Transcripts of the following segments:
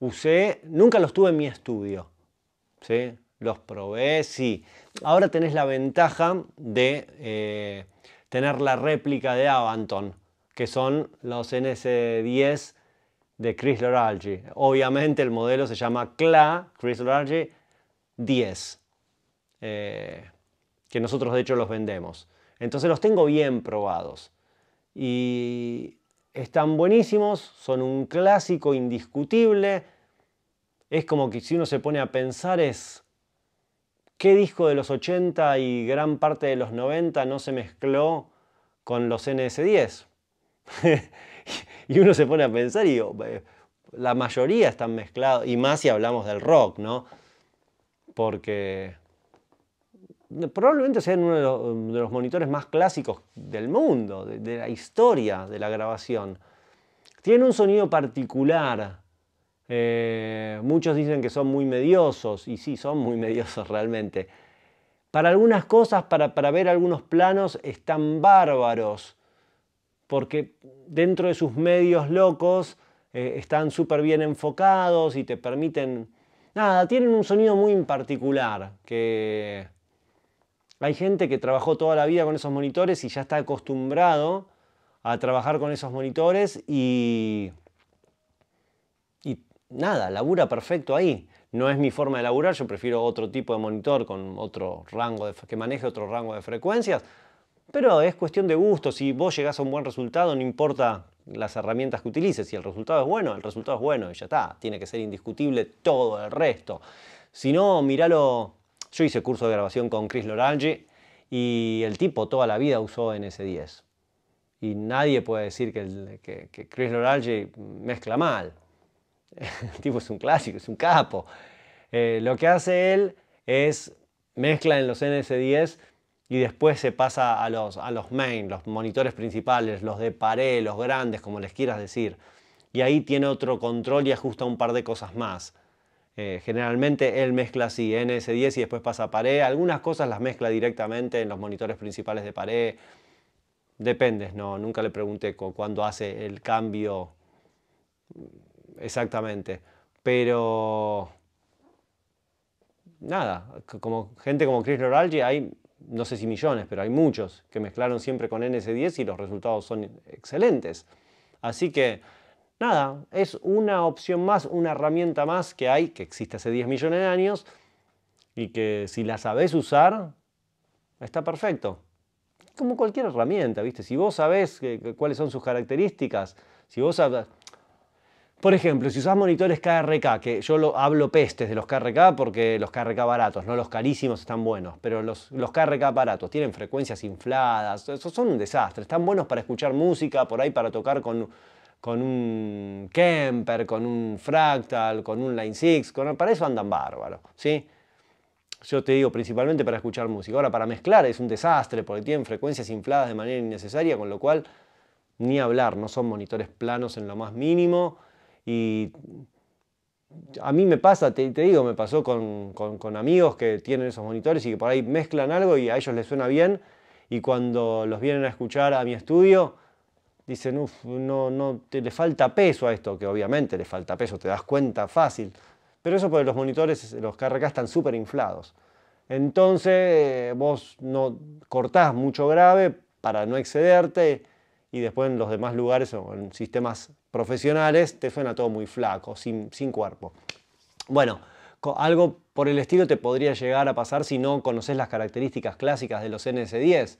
usé, nunca los tuve en mi estudio. ¿sí? Los probé, sí. Ahora tenés la ventaja de eh, tener la réplica de Avanton, que son los NS10 de Chris Loralji. Obviamente el modelo se llama CLA, Chris Loralji 10, que nosotros de hecho los vendemos. Entonces los tengo bien probados. Y están buenísimos, son un clásico indiscutible. Es como que si uno se pone a pensar es, ¿qué disco de los 80 y gran parte de los 90 no se mezcló con los NS10? y uno se pone a pensar y la mayoría están mezclados, y más si hablamos del rock, ¿no? Porque probablemente sean uno um, de los, monitores más clásicos del mundo, de, la historia de la grabación. Tienen un sonido particular. Eh, muchos dicen que son muy mediosos, y sí, son muy mediosos realmente. Para algunas cosas, para, ver algunos planos, están bárbaros, porque dentro de sus medios locos eh, están súper bien enfocados y te permiten... Nada, tienen un sonido muy particular que hay gente que trabajó toda la vida con esos monitores y ya está acostumbrado a trabajar con esos monitores y, y nada, labura perfecto ahí. No es mi forma de laburar, yo prefiero otro tipo de monitor con otro rango de, que maneje otro rango de frecuencias, pero es cuestión de gusto, si vos llegás a un buen resultado, no importa las herramientas que utilices, si el resultado es bueno, el resultado es bueno y ya está, tiene que ser indiscutible todo el resto. Si no, miralo yo hice curso de grabación con Chris Loralgi y el tipo toda la vida usó NS10. Y nadie puede decir que, Chris Loralgi mezcla mal. el tipo es un clásico, es un capo. Eh, lo que hace él es mezcla en los NS10 y después se pasa a los, a los main, los monitores principales, los de pared, los grandes, como les quieras decir. Y ahí tiene otro control y ajusta un par de cosas más. Eh, generalmente él mezcla así NS10 y después pasa a pared. Algunas cosas las mezcla directamente en los monitores principales de pared. Depende, no, nunca le pregunté cuándo hace el cambio exactamente. Pero nada, como gente como Chris Loralgi hay, no sé si millones, pero hay muchos que mezclaron siempre con NS10 y los resultados son excelentes. Así que nada, es una opción más, una herramienta más que hay, que existe hace 10 millones de años, y que si la sabés usar, está perfecto. Como cualquier herramienta, ¿viste? Si vos sabés cuáles son sus características, si vos sabés... Por ejemplo, si usás monitores KRK, que yo lo, hablo pestes de los KRK porque los KRK baratos, no los carísimos están buenos, pero los, los KRK baratos tienen frecuencias infladas, son un desastre, están buenos para escuchar música, por ahí para tocar con, con un Kemper, con un Fractal, con un Line 6, para eso andan bárbaros, ¿sí? Yo te digo principalmente para escuchar música. Ahora, para mezclar es un desastre porque tienen frecuencias infladas de manera innecesaria, con lo cual ni hablar, no son monitores planos en lo más mínimo. Y a mí me pasa, te, digo, me pasó con, con amigos que tienen esos monitores y que por ahí mezclan algo y a ellos les suena bien. Y cuando los vienen a escuchar a mi estudio, dicen, uff, no, no, te, le falta peso a esto, que obviamente le falta peso, te das cuenta fácil. Pero eso porque los monitores, los KRK están súper inflados. Entonces eh, vos no cortás mucho grave para no excederte y después en los demás lugares o en sistemas profesionales te suena todo muy flaco, sin, cuerpo. Bueno, algo por el estilo te podría llegar a pasar si no conoces las características clásicas de los NS10.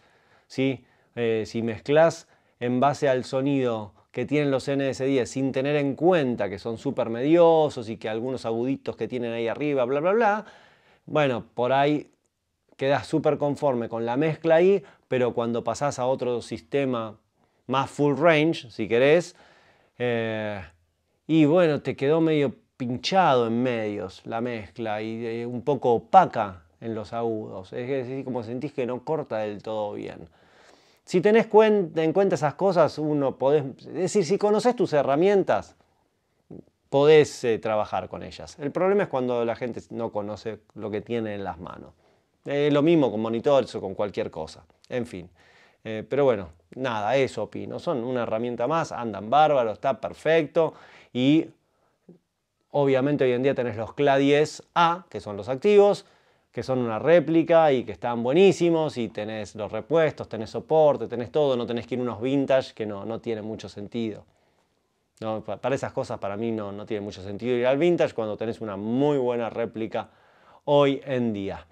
Eh, si mezclas en base al sonido que tienen los NS10 sin tener en cuenta que son súper mediosos y que algunos aguditos que tienen ahí arriba, bla, bla, bla, bueno, por ahí quedas súper conforme con la mezcla ahí, pero cuando pasás a otro sistema más full range, si querés, eh, y bueno, te quedó medio pinchado en medios la mezcla y eh, un poco opaca en los agudos, es decir, como sentís que no corta del todo bien. Si tenés en cuenta esas cosas, uno podés, es decir, si conoces tus herramientas, podés eh, trabajar con ellas. El problema es cuando la gente no conoce lo que tiene en las manos. lo mismo con monitores o con cualquier cosa. En fin. Eh, pero bueno, nada, eso opino. Son una herramienta más, andan bárbaro, está perfecto. Y obviamente hoy en día tenés los CLA 10A, que son los activos, que son una réplica y que están buenísimos y tenés los repuestos, tenés soporte, tenés todo, no tenés que ir unos vintage que no, no tiene mucho sentido. para esas cosas para mí no, no tiene mucho sentido ir al vintage cuando tenés una muy buena réplica hoy en día.